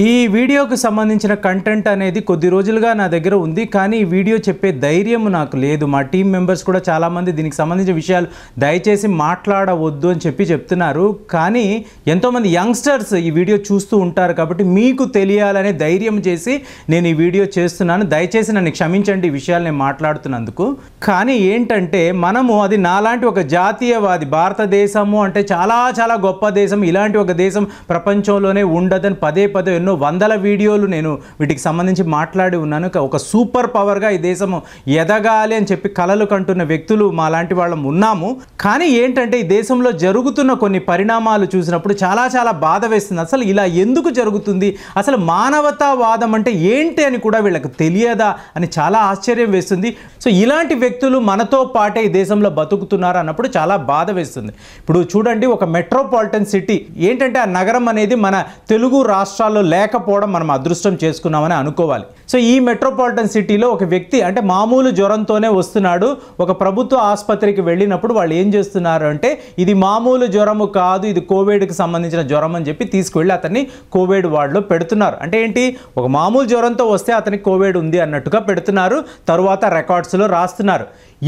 ఈ వీడియోకు సంబంధించిన కంటెంట్ అనేది కొద్ది రోజులుగా నా దగ్గర ఉంది కానీ ఈ వీడియో చెప్పే ధైర్యం నాకు లేదు మా టీం మెంబర్స్ కూడా చాలామంది దీనికి సంబంధించిన విషయాలు దయచేసి మాట్లాడవద్దు అని చెప్పి చెప్తున్నారు కానీ ఎంతోమంది యంగ్స్టర్స్ ఈ వీడియో చూస్తూ ఉంటారు కాబట్టి మీకు తెలియాలనే ధైర్యం చేసి నేను ఈ వీడియో చేస్తున్నాను దయచేసి నన్ను క్షమించండి ఈ విషయాలు నేను మాట్లాడుతున్నందుకు కానీ ఏంటంటే మనము అది నాలాంటి ఒక జాతీయవాది భారతదేశము అంటే చాలా చాలా గొప్ప దేశం ఇలాంటి ఒక దేశం ప్రపంచంలోనే ఉండదని పదే పదే ఎన్నో వందల వీడియోలు నేను వీటికి సంబంధించి మాట్లాడి ఉన్నాను ఒక సూపర్ పవర్గా ఈ దేశము ఎదగాలి అని చెప్పి కలలు కంటున్న వ్యక్తులు మా లాంటి వాళ్ళం ఉన్నాము కానీ ఏంటంటే ఈ దేశంలో జరుగుతున్న కొన్ని పరిణామాలు చూసినప్పుడు చాలా చాలా బాధ వేస్తుంది అసలు ఇలా ఎందుకు జరుగుతుంది అసలు మానవతావాదం అంటే ఏంటి అని కూడా వీళ్ళకి తెలియదా అని చాలా ఆశ్చర్యం వేస్తుంది సో ఇలాంటి వ్యక్తులు మనతో పాటే ఈ దేశంలో బతుకుతున్నారు అన్నప్పుడు చాలా బాధ వేస్తుంది ఇప్పుడు చూడండి ఒక మెట్రోపాలిటన్ సిటీ ఏంటంటే ఆ నగరం అనేది మన తెలుగు రాష్ట్రాల్లో లేకపోవడం మనం అదృష్టం చేసుకున్నామని అనుకోవాలి సో ఈ మెట్రోపాలిటన్ సిటీలో ఒక వ్యక్తి అంటే మామూలు జ్వరంతోనే వస్తున్నాడు ఒక ప్రభుత్వ ఆసుపత్రికి వెళ్ళినప్పుడు వాళ్ళు ఏం చేస్తున్నారు అంటే ఇది మామూలు జ్వరము కాదు ఇది కోవిడ్కి సంబంధించిన జ్వరం అని చెప్పి తీసుకువెళ్ళి అతన్ని కోవిడ్ వార్డులో పెడుతున్నారు అంటే ఏంటి ఒక మామూలు జ్వరంతో వస్తే అతనికి కోవిడ్ ఉంది అన్నట్టుగా పెడుతున్నారు తరువాత రికార్డ్స్లో రాస్తున్నారు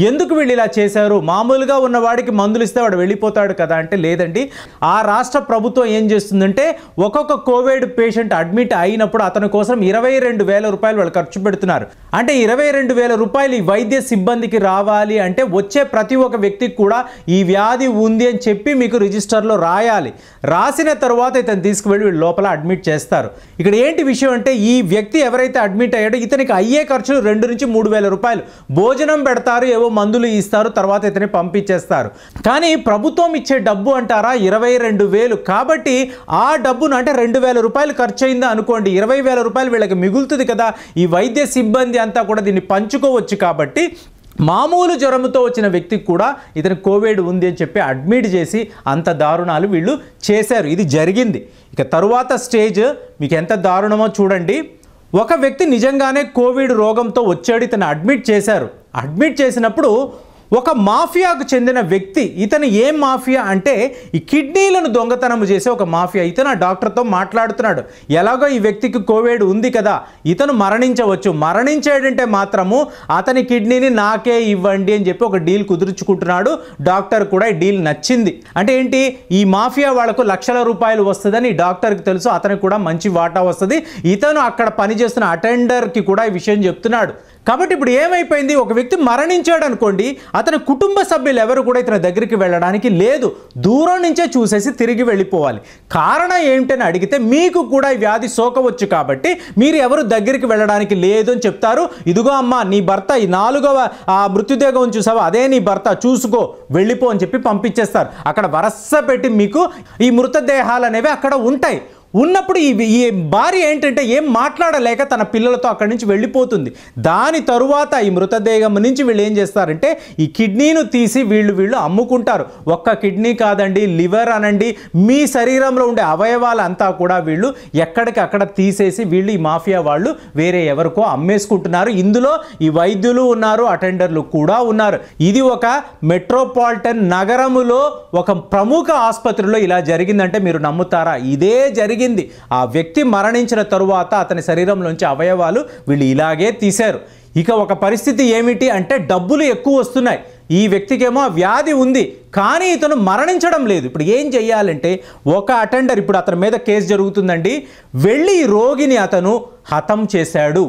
ఎందుకు వీళ్ళు ఇలా చేశారు మామూలుగా ఉన్నవాడికి మందులు ఇస్తే వాడు వెళ్ళిపోతాడు కదా అంటే లేదండి ఆ రాష్ట్ర ప్రభుత్వం ఏం చేస్తుందంటే ఒక్కొక్క కోవిడ్ పేషెంట్ అడ్మిట్ అయినప్పుడు అతని కోసం ఇరవై రెండు వేల రూపాయలు వాళ్ళు ఖర్చు పెడుతున్నారు అంటే ఇరవై రెండు వేల రూపాయలు ఈ వైద్య సిబ్బందికి రావాలి అంటే వచ్చే ప్రతి ఒక్క వ్యక్తికి కూడా ఈ వ్యాధి ఉంది అని చెప్పి మీకు రిజిస్టర్లో రాయాలి రాసిన తర్వాత ఇతను తీసుకువెళ్ళి వీళ్ళు లోపల అడ్మిట్ చేస్తారు ఇక్కడ ఏంటి విషయం అంటే ఈ వ్యక్తి ఎవరైతే అడ్మిట్ అయ్యాడో ఇతనికి అయ్యే ఖర్చులు రెండు నుంచి మూడు వేల రూపాయలు భోజనం పెడతారు ఏవో మందులు ఇస్తారు తర్వాత ఇతని పంపించేస్తారు కానీ ప్రభుత్వం ఇచ్చే డబ్బు అంటారా ఇరవై రెండు వేలు కాబట్టి ఆ డబ్బును అంటే రెండు వేల రూపాయలు ఖర్చు అయిందా అనుకోండి ఇరవై వేల రూపాయలు వీళ్ళకి మిగులుతుంది కదా ఈ వైద్య సిబ్బంది అంతా కూడా దీన్ని పంచుకోవచ్చు కాబట్టి మామూలు జ్వరంతో వచ్చిన వ్యక్తికి కూడా ఇతను కోవిడ్ ఉంది అని చెప్పి అడ్మిట్ చేసి అంత దారుణాలు వీళ్ళు చేశారు ఇది జరిగింది ఇక తరువాత స్టేజ్ మీకు ఎంత దారుణమో చూడండి ఒక వ్యక్తి నిజంగానే కోవిడ్ రోగంతో వచ్చాడు ఇతను అడ్మిట్ చేశారు అడ్మిట్ చేసినప్పుడు ఒక మాఫియాకు చెందిన వ్యక్తి ఇతను ఏం మాఫియా అంటే ఈ కిడ్నీలను దొంగతనం చేసే ఒక మాఫియా ఇతను ఆ డాక్టర్తో మాట్లాడుతున్నాడు ఎలాగో ఈ వ్యక్తికి కోవిడ్ ఉంది కదా ఇతను మరణించవచ్చు మరణించేటంటే మాత్రము అతని కిడ్నీని నాకే ఇవ్వండి అని చెప్పి ఒక డీల్ కుదుర్చుకుంటున్నాడు డాక్టర్ కూడా ఈ డీల్ నచ్చింది అంటే ఏంటి ఈ మాఫియా వాళ్లకు లక్షల రూపాయలు వస్తుందని డాక్టర్కి తెలుసు అతనికి కూడా మంచి వాటా వస్తుంది ఇతను అక్కడ పనిచేస్తున్న అటెండర్కి కూడా ఈ విషయం చెప్తున్నాడు కాబట్టి ఇప్పుడు ఏమైపోయింది ఒక వ్యక్తి మరణించాడు అనుకోండి అతని కుటుంబ సభ్యులు ఎవరు కూడా ఇతని దగ్గరికి వెళ్ళడానికి లేదు దూరం నుంచే చూసేసి తిరిగి వెళ్ళిపోవాలి కారణం ఏమిటని అడిగితే మీకు కూడా ఈ వ్యాధి సోకవచ్చు కాబట్టి మీరు ఎవరు దగ్గరికి వెళ్ళడానికి లేదు అని చెప్తారు ఇదిగో అమ్మ నీ భర్త ఈ నాలుగవ ఆ మృత్యుదేగం చూసావా అదే నీ భర్త చూసుకో వెళ్ళిపో అని చెప్పి పంపించేస్తారు అక్కడ వరస పెట్టి మీకు ఈ మృతదేహాలు అనేవి అక్కడ ఉంటాయి ఉన్నప్పుడు ఈ ఈ భార్య ఏంటంటే ఏం మాట్లాడలేక తన పిల్లలతో అక్కడి నుంచి వెళ్ళిపోతుంది దాని తరువాత ఈ మృతదేహం నుంచి వీళ్ళు ఏం చేస్తారంటే ఈ కిడ్నీను తీసి వీళ్ళు వీళ్ళు అమ్ముకుంటారు ఒక్క కిడ్నీ కాదండి లివర్ అనండి మీ శరీరంలో ఉండే అవయవాలంతా కూడా వీళ్ళు ఎక్కడికి అక్కడ తీసేసి వీళ్ళు ఈ మాఫియా వాళ్ళు వేరే ఎవరికో అమ్మేసుకుంటున్నారు ఇందులో ఈ వైద్యులు ఉన్నారు అటెండర్లు కూడా ఉన్నారు ఇది ఒక మెట్రోపాలిటన్ నగరములో ఒక ప్రముఖ ఆసుపత్రిలో ఇలా జరిగిందంటే మీరు నమ్ముతారా ఇదే జరిగింది జరిగింది ఆ వ్యక్తి మరణించిన తరువాత అతని శరీరంలోంచి అవయవాలు వీళ్ళు ఇలాగే తీశారు ఇక ఒక పరిస్థితి ఏమిటి అంటే డబ్బులు ఎక్కువ వస్తున్నాయి ఈ వ్యక్తికేమో వ్యాధి ఉంది కానీ ఇతను మరణించడం లేదు ఇప్పుడు ఏం చేయాలంటే ఒక అటెండర్ ఇప్పుడు అతని మీద కేసు జరుగుతుందండి వెళ్ళి రోగిని అతను హతం చేశాడు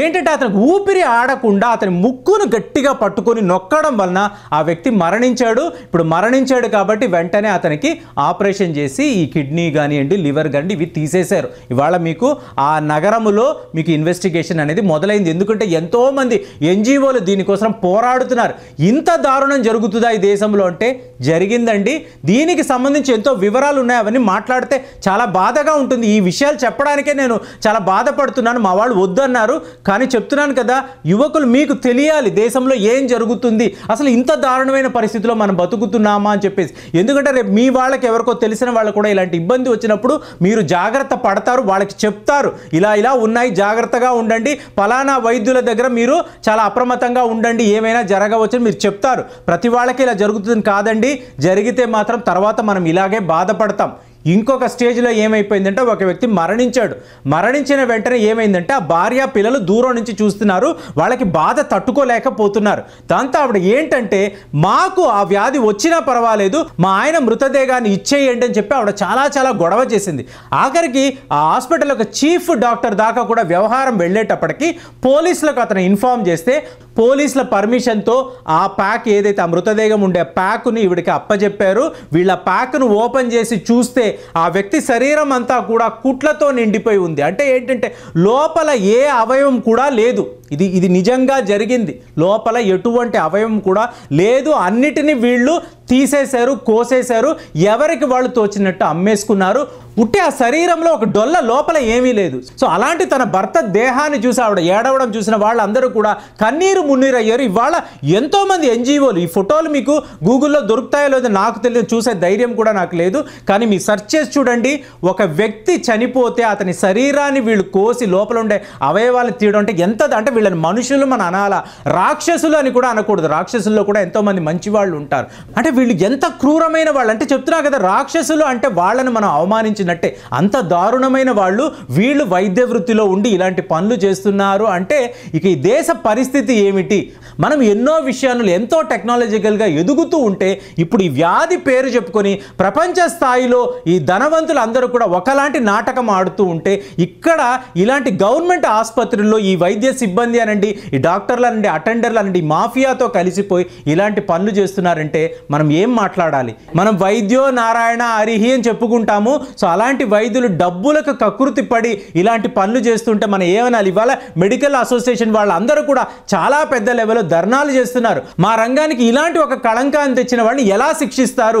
ఏంటంటే అతనికి ఊపిరి ఆడకుండా అతని ముక్కును గట్టిగా పట్టుకొని నొక్కడం వలన ఆ వ్యక్తి మరణించాడు ఇప్పుడు మరణించాడు కాబట్టి వెంటనే అతనికి ఆపరేషన్ చేసి ఈ కిడ్నీ కానివ్వండి లివర్ కానివ్వండి ఇవి తీసేశారు ఇవాళ మీకు ఆ నగరములో మీకు ఇన్వెస్టిగేషన్ అనేది మొదలైంది ఎందుకంటే ఎంతోమంది ఎన్జిఓలు దీనికోసం పోరాడుతున్నారు ఇంత దారుణం జరుగుతుందా ఈ దేశంలో అంటే జరిగిందండి దీనికి సంబంధించి ఎంతో వివరాలు ఉన్నాయి అవన్నీ మాట్లాడితే చాలా బాధగా ఉంటుంది ఈ విషయాలు చెప్పడానికే నేను చాలా బాధపడుతున్నాను మా వాళ్ళు వద్దన్నారు కానీ చెప్తున్నాను కదా యువకులు మీకు తెలియాలి దేశంలో ఏం జరుగుతుంది అసలు ఇంత దారుణమైన పరిస్థితిలో మనం బతుకుతున్నామా అని చెప్పేసి ఎందుకంటే రేపు మీ వాళ్ళకి ఎవరికో తెలిసిన వాళ్ళు కూడా ఇలాంటి ఇబ్బంది వచ్చినప్పుడు మీరు జాగ్రత్త పడతారు వాళ్ళకి చెప్తారు ఇలా ఇలా ఉన్నాయి జాగ్రత్తగా ఉండండి ఫలానా వైద్యుల దగ్గర మీరు చాలా అప్రమత్తంగా ఉండండి ఏమైనా జరగవచ్చని మీరు చెప్తారు ప్రతి వాళ్ళకి ఇలా జరుగుతుంది కాదు కాదండి జరిగితే మాత్రం తర్వాత మనం ఇలాగే బాధపడతాం ఇంకొక స్టేజ్లో ఏమైపోయిందంటే ఒక వ్యక్తి మరణించాడు మరణించిన వెంటనే ఏమైందంటే ఆ భార్య పిల్లలు దూరం నుంచి చూస్తున్నారు వాళ్ళకి బాధ తట్టుకోలేకపోతున్నారు దాంతో ఆవిడ ఏంటంటే మాకు ఆ వ్యాధి వచ్చినా పర్వాలేదు మా ఆయన మృతదేహాన్ని ఇచ్చేయండి అని చెప్పి ఆవిడ చాలా చాలా గొడవ చేసింది ఆఖరికి ఆ హాస్పిటల్ ఒక చీఫ్ డాక్టర్ దాకా కూడా వ్యవహారం వెళ్ళేటప్పటికి పోలీసులకు అతను ఇన్ఫామ్ చేస్తే పోలీసుల పర్మిషన్తో ఆ ప్యాక్ ఏదైతే ఆ మృతదేహం ఉండే ప్యాక్ను ఇవిడికి అప్పజెప్పారు వీళ్ళ ప్యాక్ను ఓపెన్ చేసి చూస్తే ఆ వ్యక్తి శరీరం అంతా కూడా కుట్లతో నిండిపోయి ఉంది అంటే ఏంటంటే లోపల ఏ అవయవం కూడా లేదు ఇది ఇది నిజంగా జరిగింది లోపల ఎటువంటి అవయవం కూడా లేదు అన్నిటినీ వీళ్ళు తీసేశారు కోసేశారు ఎవరికి వాళ్ళు తోచినట్టు అమ్మేసుకున్నారు ఉట్టి ఆ శరీరంలో ఒక డొల్ల లోపల ఏమీ లేదు సో అలాంటి తన భర్త దేహాన్ని చూసి ఆవిడ ఏడవడం చూసిన వాళ్ళందరూ కూడా కన్నీరు మున్నీర్ అయ్యారు ఇవాళ ఎంతోమంది ఎన్జిఓలు ఈ ఫోటోలు మీకు గూగుల్లో దొరుకుతాయో లేదో నాకు తెలియదు చూసే ధైర్యం కూడా నాకు లేదు కానీ మీ సెర్చ్ చేసి చూడండి ఒక వ్యక్తి చనిపోతే అతని శరీరాన్ని వీళ్ళు కోసి లోపల ఉండే అవయవాలు తీయడం అంటే ఎంత అంటే వీళ్ళని మనుషులు మన అనాల రాక్షసులు అని కూడా అనకూడదు రాక్షసుల్లో కూడా ఎంతోమంది మంచి వాళ్ళు ఉంటారు అంటే వీళ్ళు ఎంత క్రూరమైన వాళ్ళు అంటే చెప్తున్నా కదా రాక్షసులు అంటే వాళ్ళని మనం అవమానించినట్టే అంత దారుణమైన వాళ్ళు వీళ్ళు వైద్య వృత్తిలో ఉండి ఇలాంటి పనులు చేస్తున్నారు అంటే ఇక ఈ దేశ పరిస్థితి ఏమి ఏమిటి మనం ఎన్నో విషయాలు ఎంతో టెక్నాలజికల్గా ఎదుగుతూ ఉంటే ఇప్పుడు ఈ వ్యాధి పేరు చెప్పుకొని ప్రపంచ స్థాయిలో ఈ ధనవంతులు అందరూ కూడా ఒకలాంటి నాటకం ఆడుతూ ఉంటే ఇక్కడ ఇలాంటి గవర్నమెంట్ ఆసుపత్రుల్లో ఈ వైద్య సిబ్బంది అనండి ఈ డాక్టర్లు అనండి అటెండర్లు అనండి మాఫియాతో కలిసిపోయి ఇలాంటి పనులు చేస్తున్నారంటే మనం ఏం మాట్లాడాలి మనం వైద్యో నారాయణ హరిహి అని చెప్పుకుంటాము సో అలాంటి వైద్యులు డబ్బులకు కకృతి పడి ఇలాంటి పనులు చేస్తుంటే మనం ఏమనాలి ఇవాళ మెడికల్ అసోసియేషన్ వాళ్ళందరూ కూడా చాలా పెద్ద లెవెల్లో ధర్నాలు చేస్తున్నారు మా రంగానికి ఇలాంటి ఒక కళంకాన్ని తెచ్చిన వాడిని ఎలా శిక్షిస్తారు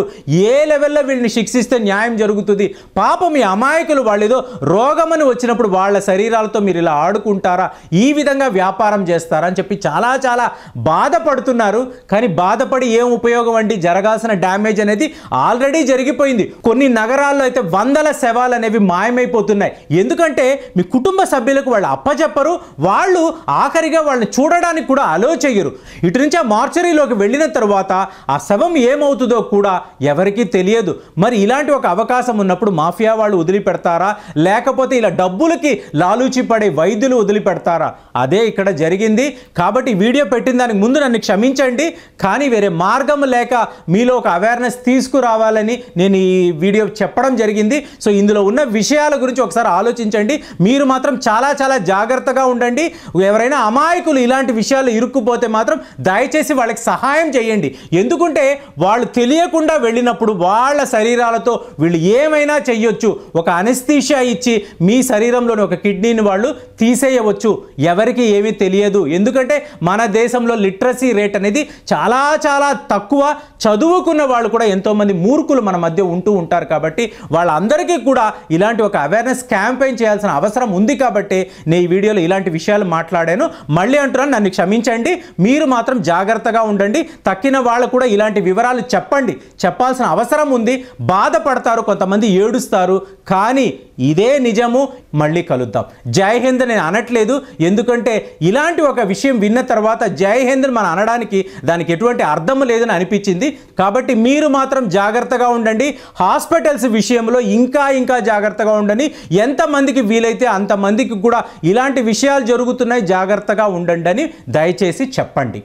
ఏ లెవెల్లో వీళ్ళని శిక్షిస్తే న్యాయం జరుగుతుంది పాపం ఈ అమాయకులు వాళ్ళేదో రోగమని వచ్చినప్పుడు వాళ్ళ శరీరాలతో మీరు ఇలా ఆడుకుంటారా ఈ విధంగా వ్యాపారం చేస్తారా అని చెప్పి చాలా చాలా బాధపడుతున్నారు కానీ బాధపడి ఏం ఉపయోగం అండి జరగాల్సిన డ్యామేజ్ అనేది ఆల్రెడీ జరిగిపోయింది కొన్ని నగరాల్లో అయితే వందల శవాలు అనేవి మాయమైపోతున్నాయి ఎందుకంటే మీ కుటుంబ సభ్యులకు వాళ్ళు అప్పచెప్పరు వాళ్ళు ఆఖరిగా వాళ్ళని చూడడానికి కూడా అలో చెయ్యరు ఇటు నుంచి ఆ మార్చరీలోకి వెళ్ళిన తర్వాత ఆ శవం ఏమవుతుందో కూడా ఎవరికీ తెలియదు మరి ఇలాంటి ఒక అవకాశం ఉన్నప్పుడు మాఫియా వాళ్ళు వదిలిపెడతారా లేకపోతే ఇలా డబ్బులకి లాలూచి పడే వైద్యులు వదిలిపెడతారా అదే ఇక్కడ జరిగింది కాబట్టి వీడియో పెట్టిన దానికి ముందు నన్ను క్షమించండి కానీ వేరే మార్గం లేక మీలో ఒక అవేర్నెస్ తీసుకురావాలని నేను ఈ వీడియో చెప్పడం జరిగింది సో ఇందులో ఉన్న విషయాల గురించి ఒకసారి ఆలోచించండి మీరు మాత్రం చాలా చాలా జాగ్రత్తగా ఉండండి ఎవరైనా అమాయకులు ఇలాంటి విషయాలు కష్టాలు ఇరుక్కుపోతే మాత్రం దయచేసి వాళ్ళకి సహాయం చేయండి ఎందుకంటే వాళ్ళు తెలియకుండా వెళ్ళినప్పుడు వాళ్ళ శరీరాలతో వీళ్ళు ఏమైనా చెయ్యొచ్చు ఒక అనిస్తీషియా ఇచ్చి మీ శరీరంలోని ఒక కిడ్నీని వాళ్ళు తీసేయవచ్చు ఎవరికి ఏమీ తెలియదు ఎందుకంటే మన దేశంలో లిటరసీ రేట్ అనేది చాలా చాలా తక్కువ చదువుకున్న వాళ్ళు కూడా ఎంతోమంది మూర్ఖులు మన మధ్య ఉంటూ ఉంటారు కాబట్టి వాళ్ళందరికీ కూడా ఇలాంటి ఒక అవేర్నెస్ క్యాంపెయిన్ చేయాల్సిన అవసరం ఉంది కాబట్టి నేను ఈ వీడియోలో ఇలాంటి విషయాలు మాట్లాడాను మళ్ళీ అంటున్నాను నన్ను క్షమించి క్షమించండి మీరు మాత్రం జాగ్రత్తగా ఉండండి తక్కిన వాళ్ళు కూడా ఇలాంటి వివరాలు చెప్పండి చెప్పాల్సిన అవసరం ఉంది బాధపడతారు కొంతమంది ఏడుస్తారు కానీ ఇదే నిజము మళ్ళీ కలుద్దాం జై హింద్ నేను అనట్లేదు ఎందుకంటే ఇలాంటి ఒక విషయం విన్న తర్వాత జై హింద్ మనం అనడానికి దానికి ఎటువంటి అర్థం లేదని అనిపించింది కాబట్టి మీరు మాత్రం జాగ్రత్తగా ఉండండి హాస్పిటల్స్ విషయంలో ఇంకా ఇంకా జాగ్రత్తగా ఉండండి ఎంతమందికి వీలైతే అంతమందికి కూడా ఇలాంటి విషయాలు జరుగుతున్నాయి జాగ్రత్తగా ఉండండి అని దయచేసి చెప్పండి